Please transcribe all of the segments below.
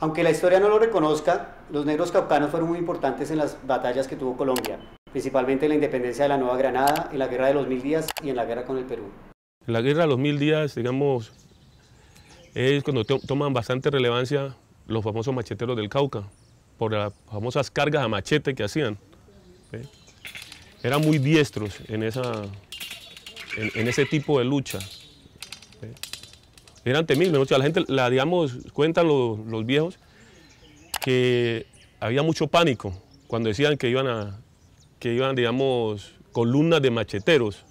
Aunque la historia no lo reconozca, los negros caucanos fueron muy importantes en las batallas que tuvo Colombia, principalmente en la independencia de la Nueva Granada, en la Guerra de los Mil Días y en la guerra con el Perú. En la Guerra de los Mil Días, digamos, es cuando toman bastante relevancia los famosos macheteros del Cauca, por las famosas cargas a machete que hacían. Eran muy diestros en, esa, en, ese tipo de lucha eran temibles. O la gente, la, digamos, cuentan los, viejos que había mucho pánico cuando decían que iban, a, que iban digamos, columnas de macheteros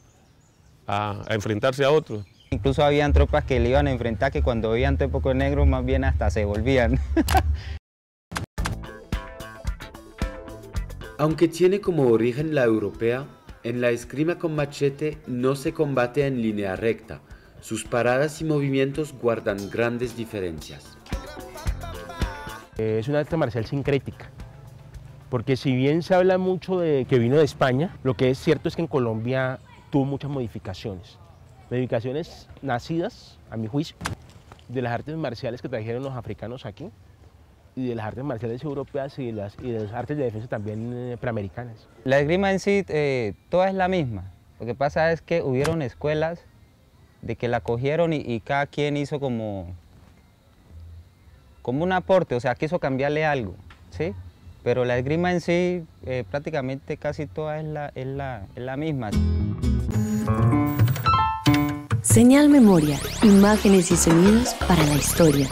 a, enfrentarse a otros. Incluso habían tropas que le iban a enfrentar que cuando veían poco Negro más bien hasta se volvían. Aunque tiene como origen la europea, en la escrima con machete no se combate en línea recta, sus paradas y movimientos guardan grandes diferencias. Eh, es una arte marcial sincrética, porque si bien se habla mucho de que vino de España, lo que es cierto es que en Colombia tuvo muchas modificaciones. Modificaciones nacidas, a mi juicio, de las artes marciales que trajeron los africanos aquí, y de las artes marciales europeas y de las, y de las artes de defensa también eh, preamericanas. La esgrima en sí, eh, toda es la misma. Lo que pasa es que hubieron escuelas de que la cogieron y, cada quien hizo como, como un aporte, o sea, quiso cambiarle algo, ¿sí? Pero la esgrima en sí, eh, prácticamente casi toda es la, es la misma. Señal Memoria, imágenes y sonidos para la historia.